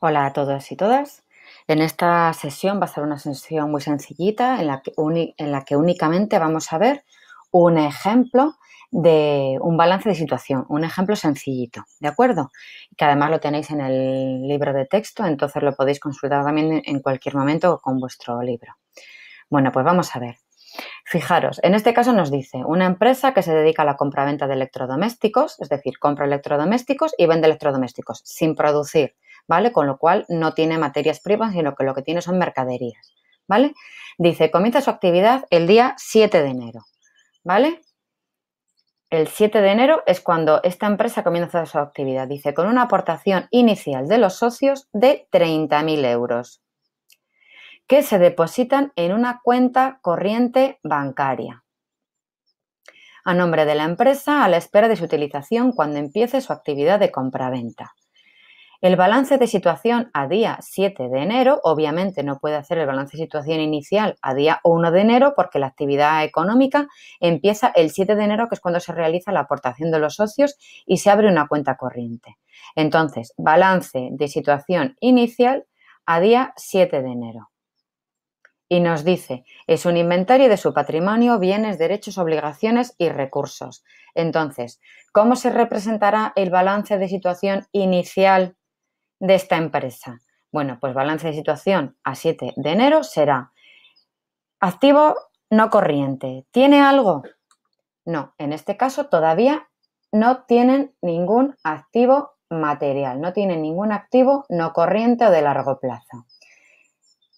Hola a todos y todas. En esta sesión va a ser una sesión muy sencillita en la que, únicamente vamos a ver un ejemplo de un balance de situación, un ejemplo sencillito, ¿de acuerdo? Que además lo tenéis en el libro de texto, entonces lo podéis consultar también en cualquier momento con vuestro libro. Bueno, pues vamos a ver. Fijaros, en este caso nos dice una empresa que se dedica a la compra-venta de electrodomésticos, es decir, compra electrodomésticos y vende electrodomésticos sin producir ¿vale? Con lo cual no tiene materias primas, sino que lo que tiene son mercaderías, ¿vale? Dice, comienza su actividad el día 7 de enero, ¿vale? El 7 de enero es cuando esta empresa comienza su actividad, dice, con una aportación inicial de los socios de 30.000 euros, que se depositan en una cuenta corriente bancaria a nombre de la empresa a la espera de su utilización cuando empiece su actividad de compraventa. El balance de situación a día 7 de enero, obviamente no puede hacer el balance de situación inicial a día 1 de enero porque la actividad económica empieza el 7 de enero, que es cuando se realiza la aportación de los socios y se abre una cuenta corriente. Entonces, balance de situación inicial a día 7 de enero. Y nos dice, es un inventario de su patrimonio, bienes, derechos, obligaciones y recursos. Entonces, ¿cómo se representará el balance de situación inicial de esta empresa. Bueno, pues balance de situación a 7 de enero será activo no corriente. ¿Tiene algo? No, en este caso todavía no tienen ningún activo material, no tienen ningún activo no corriente o de largo plazo.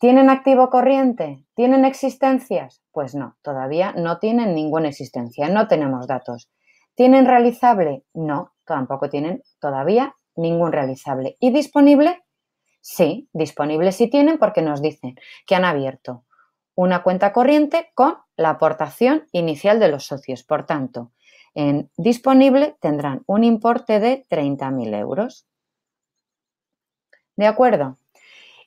¿Tienen activo corriente? ¿Tienen existencias? Pues no, todavía no tienen ninguna existencia, no tenemos datos. ¿Tienen realizable? No, tampoco tienen todavía ningún realizable. ¿Y disponible? Sí, disponible sí tienen porque nos dicen que han abierto una cuenta corriente con la aportación inicial de los socios. Por tanto, en disponible tendrán un importe de 30.000 euros. ¿De acuerdo?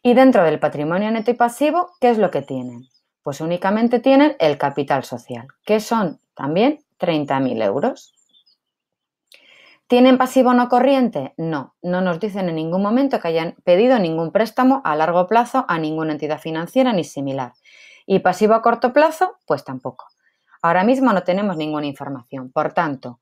Y dentro del patrimonio neto y pasivo, ¿qué es lo que tienen? Pues únicamente tienen el capital social, que son también 30.000 euros. ¿Tienen pasivo no corriente? No, no nos dicen en ningún momento que hayan pedido ningún préstamo a largo plazo a ninguna entidad financiera ni similar. Y pasivo a corto plazo, pues tampoco. Ahora mismo no tenemos ninguna información. Por tanto,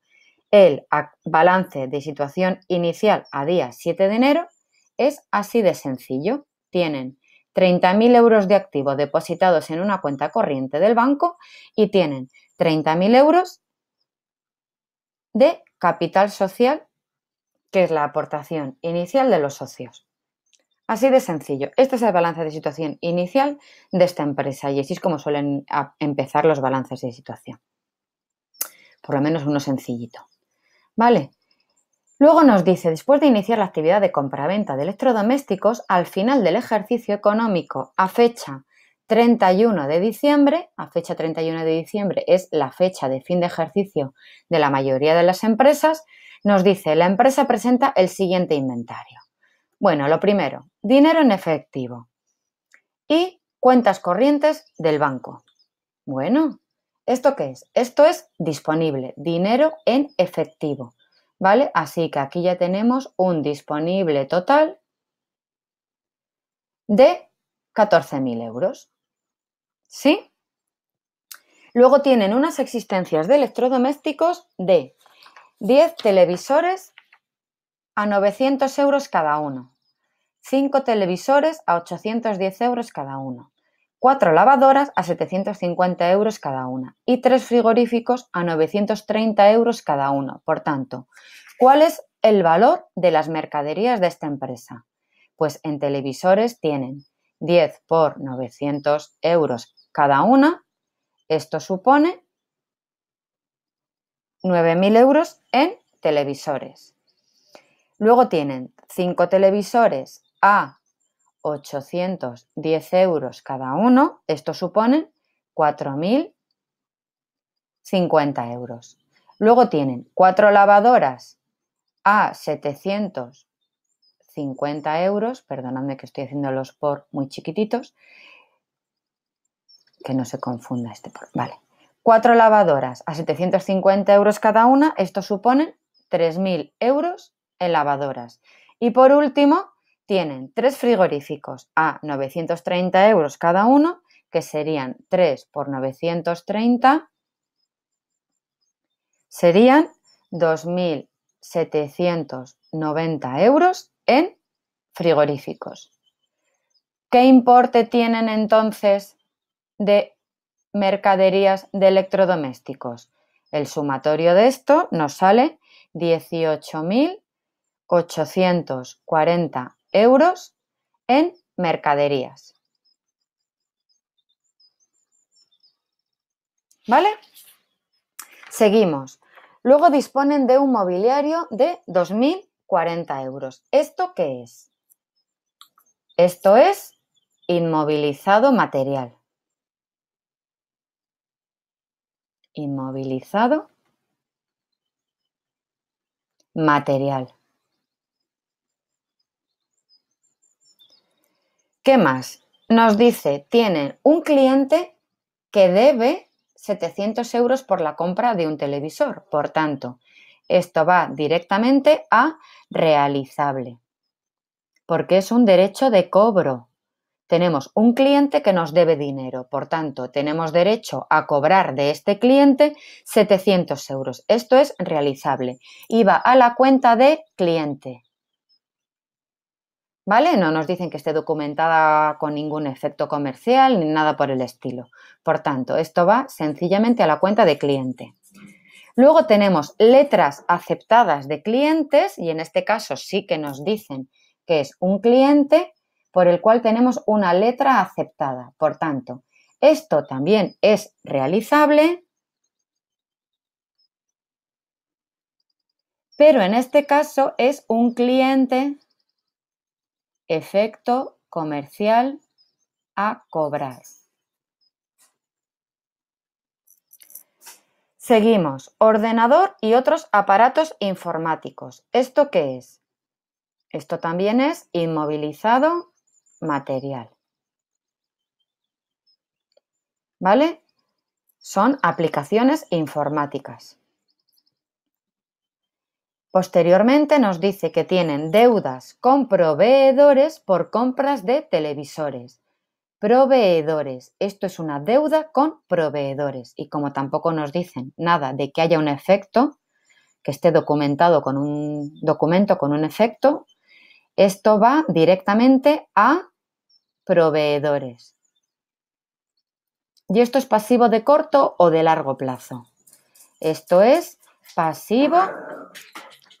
el balance de situación inicial a día 7 de enero es así de sencillo. Tienen 30.000 euros de activo depositados en una cuenta corriente del banco y tienen 30.000 euros de capital social, que es la aportación inicial de los socios. Así de sencillo. Este es el balance de situación inicial de esta empresa y así es como suelen ah, empezar los balances de situación. Por lo menos uno sencillito. ¿Vale? Luego nos dice, después de iniciar la actividad de compraventa de electrodomésticos, al final del ejercicio económico, a fecha 31 de diciembre, a fecha 31 de diciembre es la fecha de fin de ejercicio de la mayoría de las empresas, nos dice, la empresa presenta el siguiente inventario. Bueno, lo primero, dinero en efectivo y cuentas corrientes del banco. Bueno, ¿esto qué es? Esto es disponible, dinero en efectivo, ¿vale? Así que aquí ya tenemos un disponible total de 14.000 euros. ¿Sí? Luego tienen unas existencias de electrodomésticos de 10 televisores a 900 euros cada uno, 5 televisores a 810 euros cada uno, 4 lavadoras a 750 euros cada una y 3 frigoríficos a 930 euros cada uno. Por tanto, ¿cuál es el valor de las mercaderías de esta empresa? Pues en televisores tienen 10 por 900 euros cada una. Esto supone 9.000 euros en televisores. Luego tienen 5 televisores a 810 euros cada uno. Esto supone 4.050 euros. Luego tienen 4 lavadoras a 750 euros. Perdonadme que estoy haciéndolos por muy chiquititos que no se confunda este. Vale. Cuatro lavadoras a 750 euros cada una. Esto supone 3.000 euros en lavadoras. Y por último, tienen tres frigoríficos a 930 euros cada uno, que serían 3 por 930, serían 2.790 euros en frigoríficos. ¿Qué importe tienen entonces de mercaderías de electrodomésticos. El sumatorio de esto nos sale 18.840 euros en mercaderías. ¿Vale? Seguimos. Luego disponen de un mobiliario de 2.040 euros. ¿Esto qué es? Esto es inmovilizado material. inmovilizado, material. ¿Qué más? Nos dice, tienen un cliente que debe 700 euros por la compra de un televisor. Por tanto, esto va directamente a realizable, porque es un derecho de cobro tenemos un cliente que nos debe dinero, por tanto, tenemos derecho a cobrar de este cliente 700 euros. Esto es realizable. Iba a la cuenta de cliente. ¿Vale? No nos dicen que esté documentada con ningún efecto comercial ni nada por el estilo. Por tanto, esto va sencillamente a la cuenta de cliente. Luego tenemos letras aceptadas de clientes y en este caso sí que nos dicen que es un cliente por el cual tenemos una letra aceptada. Por tanto, esto también es realizable, pero en este caso es un cliente efecto comercial a cobrar. Seguimos. Ordenador y otros aparatos informáticos. ¿Esto qué es? Esto también es inmovilizado material. ¿Vale? Son aplicaciones informáticas. Posteriormente nos dice que tienen deudas con proveedores por compras de televisores. Proveedores. Esto es una deuda con proveedores. Y como tampoco nos dicen nada de que haya un efecto, que esté documentado con un documento con un efecto, esto va directamente a proveedores. Y esto es pasivo de corto o de largo plazo. Esto es pasivo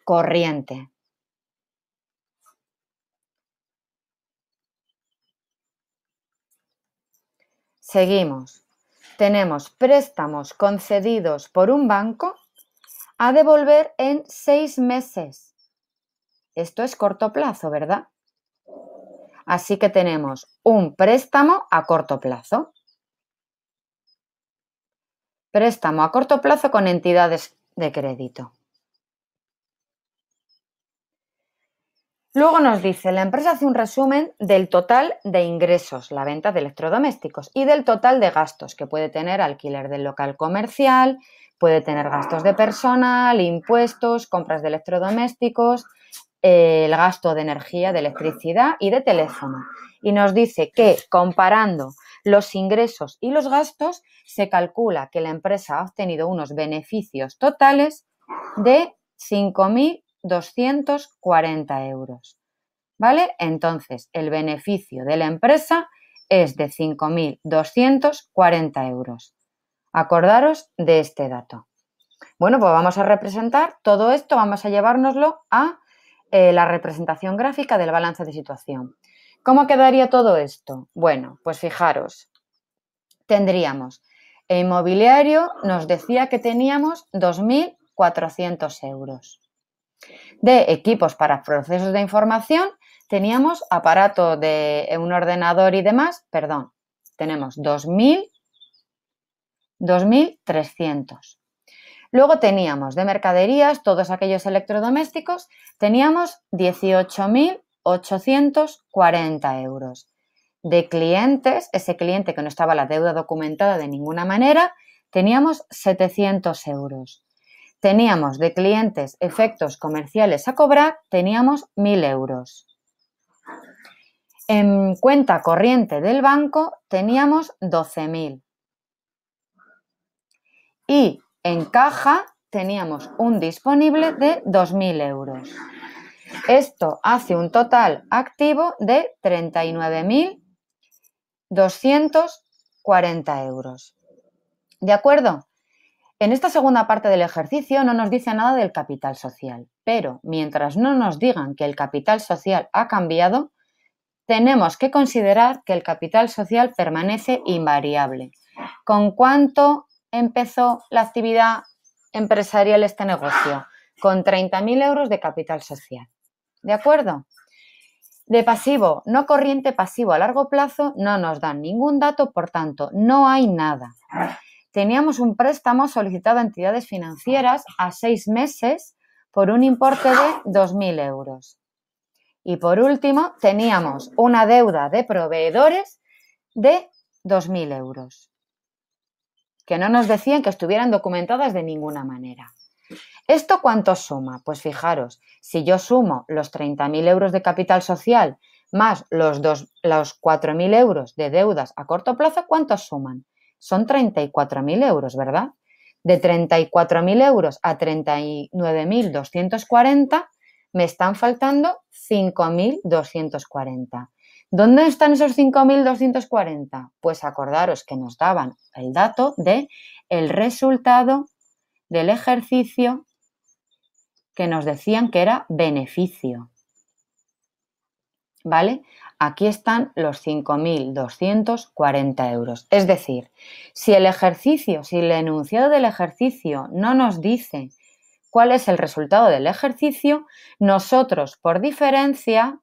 corriente. Seguimos. Tenemos préstamos concedidos por un banco a devolver en seis meses. Esto es corto plazo, ¿verdad? Así que tenemos un préstamo a corto plazo. Préstamo a corto plazo con entidades de crédito. Luego nos dice, la empresa hace un resumen del total de ingresos, la venta de electrodomésticos, y del total de gastos que puede tener alquiler del local comercial, puede tener gastos de personal, impuestos, compras de electrodomésticos, el gasto de energía, de electricidad y de teléfono. Y nos dice que comparando los ingresos y los gastos, se calcula que la empresa ha obtenido unos beneficios totales de 5.240 euros. ¿Vale? Entonces, el beneficio de la empresa es de 5.240 euros. Acordaros de este dato. Bueno, pues vamos a representar todo esto, vamos a llevárnoslo a eh, la representación gráfica del balance de situación. ¿Cómo quedaría todo esto? Bueno, pues fijaros, tendríamos, inmobiliario nos decía que teníamos 2.400 euros. De equipos para procesos de información, teníamos aparato de eh, un ordenador y demás, perdón, tenemos 2.000, 2.300. Luego teníamos de mercaderías, todos aquellos electrodomésticos, teníamos 18.840 euros. De clientes, ese cliente que no estaba la deuda documentada de ninguna manera, teníamos 700 euros. Teníamos de clientes efectos comerciales a cobrar, teníamos 1.000 euros. En cuenta corriente del banco teníamos 12.000. Y en caja teníamos un disponible de 2.000 euros. Esto hace un total activo de 39.240 euros. ¿De acuerdo? En esta segunda parte del ejercicio no nos dice nada del capital social, pero mientras no nos digan que el capital social ha cambiado, tenemos que considerar que el capital social permanece invariable. ¿Con cuánto empezó la actividad empresarial este negocio con 30.000 euros de capital social. ¿De acuerdo? De pasivo, no corriente pasivo a largo plazo, no nos dan ningún dato, por tanto, no hay nada. Teníamos un préstamo solicitado a entidades financieras a seis meses por un importe de 2.000 euros. Y por último, teníamos una deuda de proveedores de 2.000 euros que no nos decían que estuvieran documentadas de ninguna manera. ¿Esto cuánto suma? Pues fijaros, si yo sumo los 30.000 euros de capital social más los, los 4.000 euros de deudas a corto plazo, ¿cuánto suman? Son 34.000 euros, ¿verdad? De 34.000 euros a 39.240 me están faltando 5.240. ¿Dónde están esos 5.240? Pues acordaros que nos daban el dato de el resultado del ejercicio que nos decían que era beneficio. ¿Vale? Aquí están los 5.240 euros. Es decir, si el ejercicio, si el enunciado del ejercicio no nos dice cuál es el resultado del ejercicio, nosotros por diferencia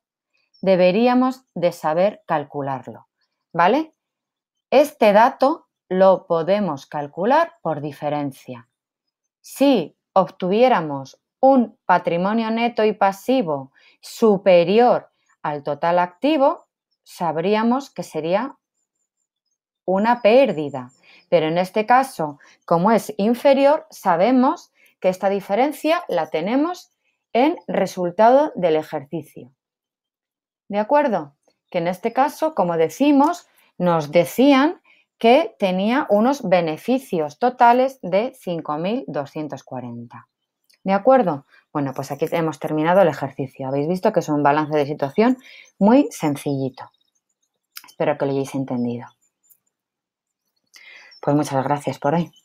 deberíamos de saber calcularlo, ¿vale? Este dato lo podemos calcular por diferencia. Si obtuviéramos un patrimonio neto y pasivo superior al total activo, sabríamos que sería una pérdida. Pero en este caso, como es inferior, sabemos que esta diferencia la tenemos en resultado del ejercicio. ¿De acuerdo? Que en este caso, como decimos, nos decían que tenía unos beneficios totales de 5.240. ¿De acuerdo? Bueno, pues aquí hemos terminado el ejercicio. Habéis visto que es un balance de situación muy sencillito. Espero que lo hayáis entendido. Pues muchas gracias por hoy.